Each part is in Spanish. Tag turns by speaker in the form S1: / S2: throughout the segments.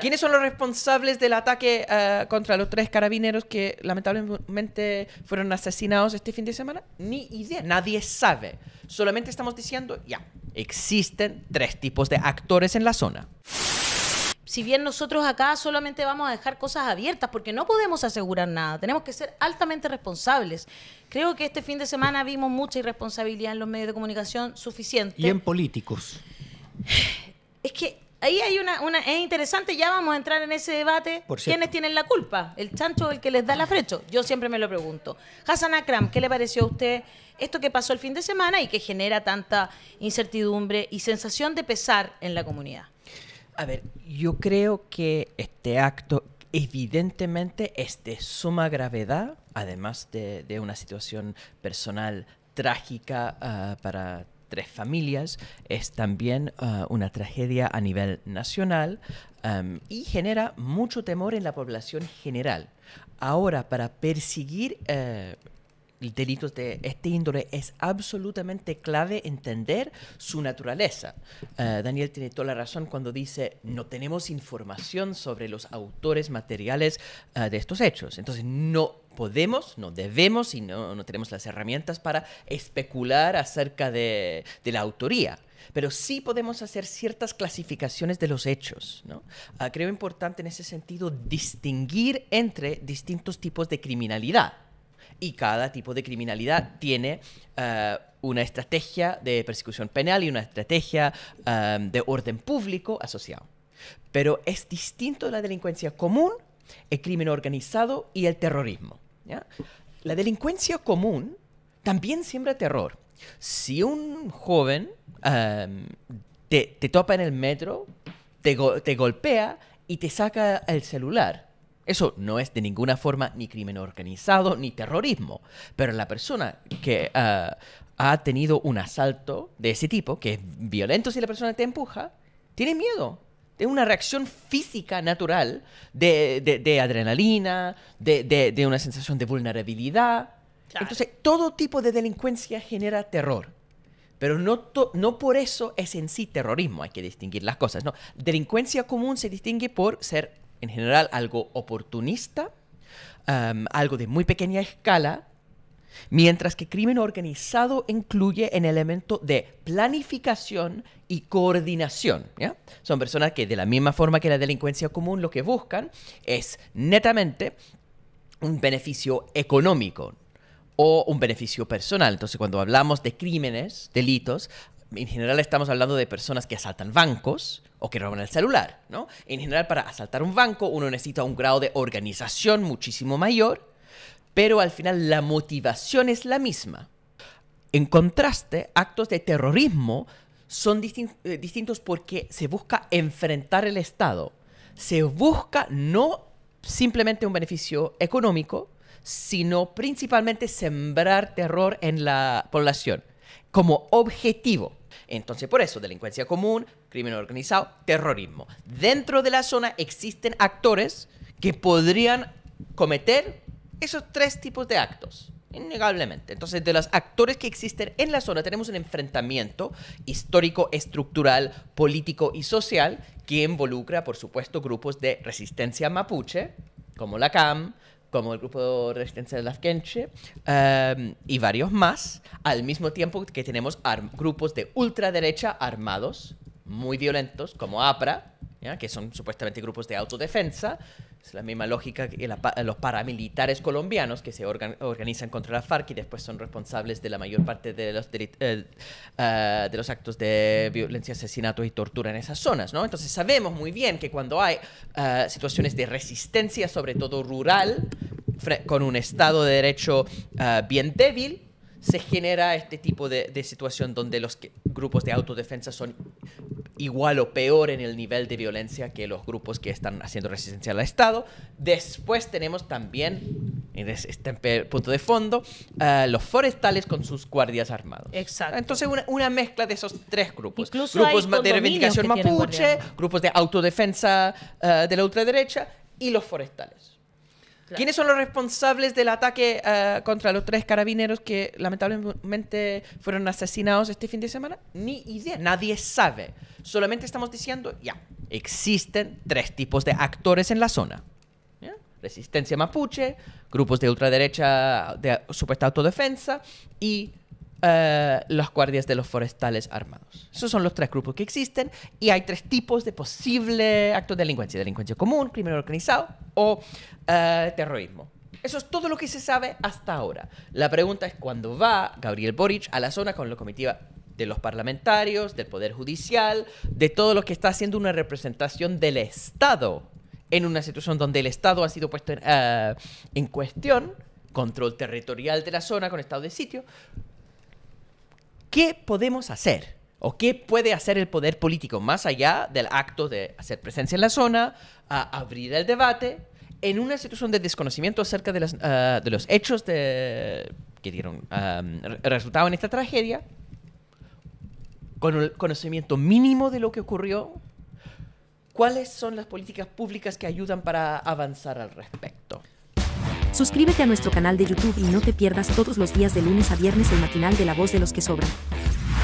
S1: ¿Quiénes son
S2: los responsables del ataque eh, contra los tres carabineros que lamentablemente fueron asesinados este fin de semana? Ni idea, nadie sabe. Solamente estamos diciendo, ya, existen tres tipos de actores en la zona si bien nosotros acá solamente vamos a dejar cosas abiertas porque no podemos asegurar nada, tenemos que ser altamente responsables. Creo que este fin de semana vimos mucha irresponsabilidad en los medios de comunicación suficiente. Y en políticos. Es que ahí hay una, es interesante, ya vamos a entrar en ese debate. ¿Quiénes tienen la culpa? ¿El chancho o el que les da la frecho? Yo siempre me lo pregunto. Hassan Akram, ¿qué le pareció a usted esto que pasó el fin de semana y que genera tanta incertidumbre y sensación de pesar en la comunidad? A ver, yo creo que este acto evidentemente es de suma gravedad, además de, una situación personal trágica ah, para Tres Familias es también eh, una tragedia a nivel nacional em, y genera mucho temor en la población general. Ahora, para perseguir eh, delitos de este índole, es absolutamente clave entender su naturaleza. Eh, Daniel tiene toda la razón cuando dice, no tenemos información sobre los autores materiales eh, de estos hechos. Entonces, no podemos, no debemos y no, tenemos las herramientas para especular acerca de, la autoría pero sí podemos hacer ciertas clasificaciones de los hechos. ¿no? Ah, creo importante en ese sentido distinguir entre distintos tipos de criminalidad y cada tipo de criminalidad tiene eh, una estrategia de persecución penal y una estrategia eh, de orden público asociado. Pero es distinto la delincuencia común, el crimen organizado y el terrorismo. La delincuencia común también siembra terror. Si un joven em, te, topa en el metro, te golpea y te saca el celular, eso no es de ninguna forma ni crimen organizado ni terrorismo. Pero la persona que ah, ha tenido un asalto de ese tipo, que es violento si la persona te empuja, tiene miedo. Tiene una reacción física natural de, adrenalina, de, una sensación de vulnerabilidad. Entonces, todo tipo de delincuencia genera terror. Pero no, no por eso es en sí terrorismo, hay que distinguir las cosas. ¿no? Delincuencia común se distingue por ser en general algo oportunista, algo de muy pequeña escala, mientras que crimen organizado incluye un elemento de planificación y coordinación. Son personas que de la misma forma que la delincuencia común lo que buscan es netamente un beneficio económico o un beneficio personal. Entonces cuando hablamos de crímenes, delitos, en general estamos hablando de personas que asaltan bancos o que roban el celular, ¿no? En general, para asaltar un banco uno necesita un grado de organización muchísimo mayor, pero al final la motivación es la misma. En contraste, actos de terrorismo son eh, distintos porque se busca enfrentar el Estado. Se busca no simplemente un beneficio económico, sino principalmente sembrar terror en la población como objetivo. Entonces, por eso, delincuencia común, crimen organizado, terrorismo. Dentro de la zona existen actores que podrían cometer esos tres tipos de actos. Innegablemente. Entonces, de los actores que existen en la zona, tenemos un enfrentamiento histórico, estructural, político y social que involucra, por supuesto, grupos de resistencia mapuche, como la CAM, como el grupo Resistencia de Lafkenche em, y varios más, al mismo tiempo que tenemos grupos de ultraderecha armados, muy violentos, como APRA, que son supuestamente grupos de autodefensa, es la misma lógica que los paramilitares colombianos que se organizan contra la FARC y después son responsables de la mayor parte de los, eh, ah, de los actos de violencia, asesinato y tortura en esas zonas, ¿no? Entonces sabemos muy bien que cuando hay ah, situaciones de resistencia, sobre todo rural, con un Estado de Derecho ah, bien débil, se genera este tipo de, situación donde los grupos de autodefensa son igual o peor en el nivel de violencia que los grupos que están haciendo resistencia al Estado. Después tenemos también, en este punto de fondo, eh, los forestales con sus guardias armados. Exacto. Entonces una, mezcla de esos tres grupos. grupos de reivindicación mapuche, grupos de autodefensa eh, de la ultraderecha y los forestales. ¿Quiénes son los responsables del ataque eh, contra los tres carabineros que lamentablemente fueron asesinados este fin de semana? Ni idea, nadie sabe. Solamente estamos diciendo, ya, existen tres tipos de actores en la zona. Resistencia mapuche, grupos de ultraderecha de supuesta autodefensa y eh, los guardias de los forestales armados. Esos son los tres grupos que existen y hay tres tipos de posible actos de delincuencia. Delincuencia común, crimen organizado o eh, terrorismo. Eso es todo lo que se sabe hasta ahora. La pregunta es cuándo va Gabriel Boric a la zona con la comitiva de los parlamentarios, del Poder Judicial, de todo lo que está haciendo una representación del Estado en una situación donde el Estado ha sido puesto en, eh, en cuestión, control territorial de la zona con estado de sitio, ¿qué podemos hacer? ¿O qué puede hacer el poder político más allá del acto de hacer presencia en la zona, a abrir el debate, en una situación de desconocimiento acerca de, ah, los hechos de, que dieron ah, resultado en esta tragedia, con el conocimiento mínimo de lo que ocurrió? ¿Cuáles son las políticas públicas que ayudan para avanzar al respecto? Suscríbete a nuestro canal de YouTube y no te pierdas todos los días de lunes a viernes el matinal de La Voz de los que Sobran.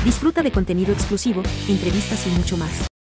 S2: Disfruta de contenido exclusivo, entrevistas y mucho más.